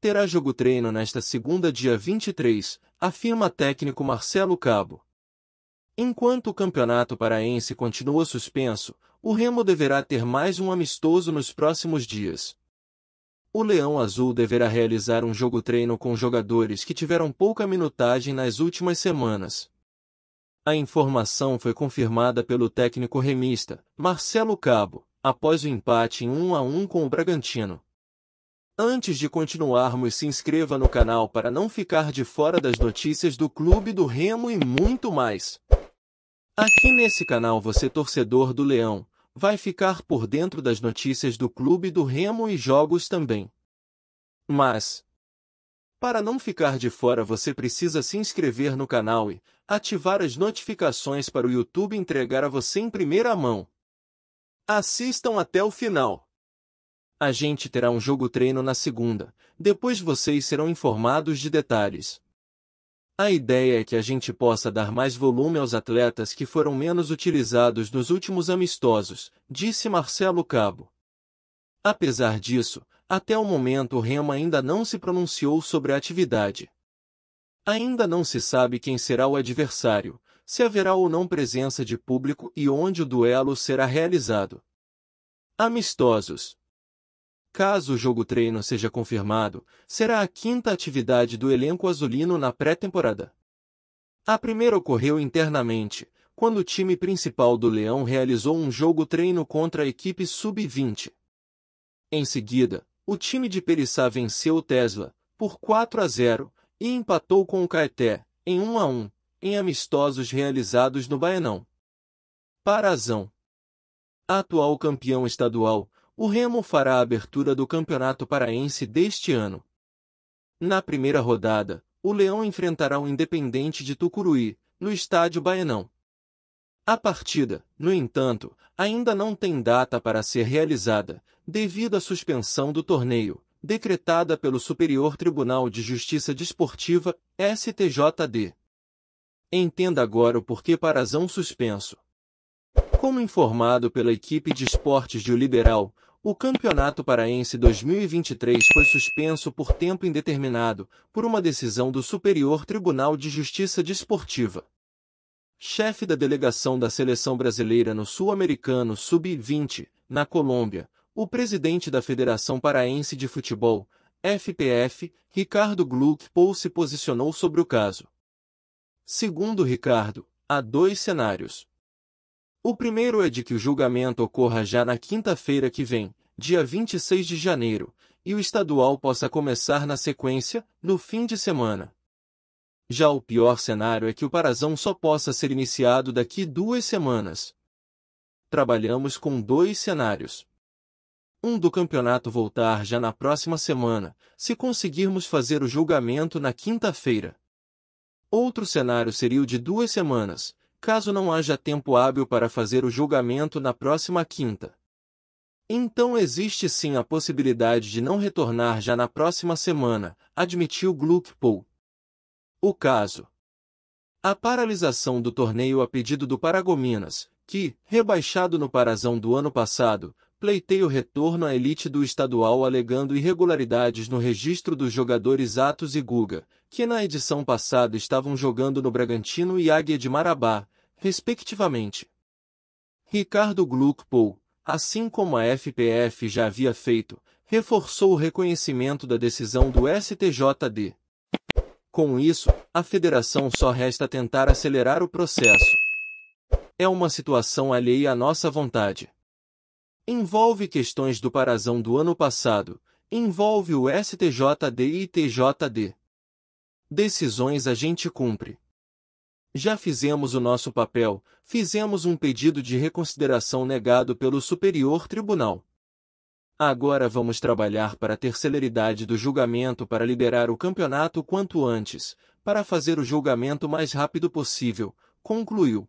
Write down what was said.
terá jogo treino nesta segunda dia 23, afirma técnico Marcelo Cabo. Enquanto o campeonato paraense continua suspenso, o Remo deverá ter mais um amistoso nos próximos dias. O Leão Azul deverá realizar um jogo treino com jogadores que tiveram pouca minutagem nas últimas semanas. A informação foi confirmada pelo técnico remista, Marcelo Cabo, após o empate em 1 a 1 com o Bragantino. Antes de continuarmos, se inscreva no canal para não ficar de fora das notícias do Clube do Remo e muito mais. Aqui nesse canal você torcedor do Leão, vai ficar por dentro das notícias do Clube do Remo e jogos também. Mas, para não ficar de fora você precisa se inscrever no canal e ativar as notificações para o YouTube entregar a você em primeira mão. Assistam até o final. A gente terá um jogo treino na segunda, depois vocês serão informados de detalhes. A ideia é que a gente possa dar mais volume aos atletas que foram menos utilizados nos últimos amistosos, disse Marcelo Cabo. Apesar disso, até o momento o Remo ainda não se pronunciou sobre a atividade. Ainda não se sabe quem será o adversário, se haverá ou não presença de público e onde o duelo será realizado. Amistosos Caso o jogo treino seja confirmado, será a quinta atividade do elenco azulino na pré-temporada. A primeira ocorreu internamente, quando o time principal do Leão realizou um jogo treino contra a equipe sub-20. Em seguida, o time de Periçá venceu o Tesla, por 4 a 0, e empatou com o Caeté, em 1 a 1, em amistosos realizados no Baianão. Parazão. Atual campeão estadual, o Remo fará a abertura do Campeonato Paraense deste ano. Na primeira rodada, o Leão enfrentará o Independente de Tucuruí, no estádio Baenão. A partida, no entanto, ainda não tem data para ser realizada, devido à suspensão do torneio, decretada pelo Superior Tribunal de Justiça Desportiva, STJD. Entenda agora o porquê Parazão suspenso. Como informado pela equipe de esportes de O Liberal, o Campeonato Paraense 2023 foi suspenso por tempo indeterminado por uma decisão do Superior Tribunal de Justiça Desportiva. Chefe da delegação da Seleção Brasileira no Sul-Americano Sub-20, na Colômbia, o presidente da Federação Paraense de Futebol, FPF, Ricardo Gluck se posicionou sobre o caso. Segundo Ricardo, há dois cenários. O primeiro é de que o julgamento ocorra já na quinta-feira que vem, dia 26 de janeiro, e o estadual possa começar na sequência, no fim de semana. Já o pior cenário é que o Parazão só possa ser iniciado daqui duas semanas. Trabalhamos com dois cenários. Um do campeonato voltar já na próxima semana, se conseguirmos fazer o julgamento na quinta-feira. Outro cenário seria o de duas semanas, caso não haja tempo hábil para fazer o julgamento na próxima quinta. Então existe sim a possibilidade de não retornar já na próxima semana, admitiu Gluckpool. O caso. A paralisação do torneio a pedido do Paragominas, que, rebaixado no Parazão do ano passado, pleiteia o retorno à elite do estadual alegando irregularidades no registro dos jogadores Atos e Guga, que na edição passada estavam jogando no Bragantino e Águia de Marabá, respectivamente. Ricardo Gluckpol, assim como a FPF já havia feito, reforçou o reconhecimento da decisão do STJD. Com isso, a federação só resta tentar acelerar o processo. É uma situação alheia à nossa vontade. Envolve questões do Parazão do ano passado, envolve o STJD e TJD. Decisões a gente cumpre. Já fizemos o nosso papel, fizemos um pedido de reconsideração negado pelo Superior Tribunal. Agora vamos trabalhar para ter celeridade do julgamento para liberar o campeonato quanto antes, para fazer o julgamento mais rápido possível, concluiu.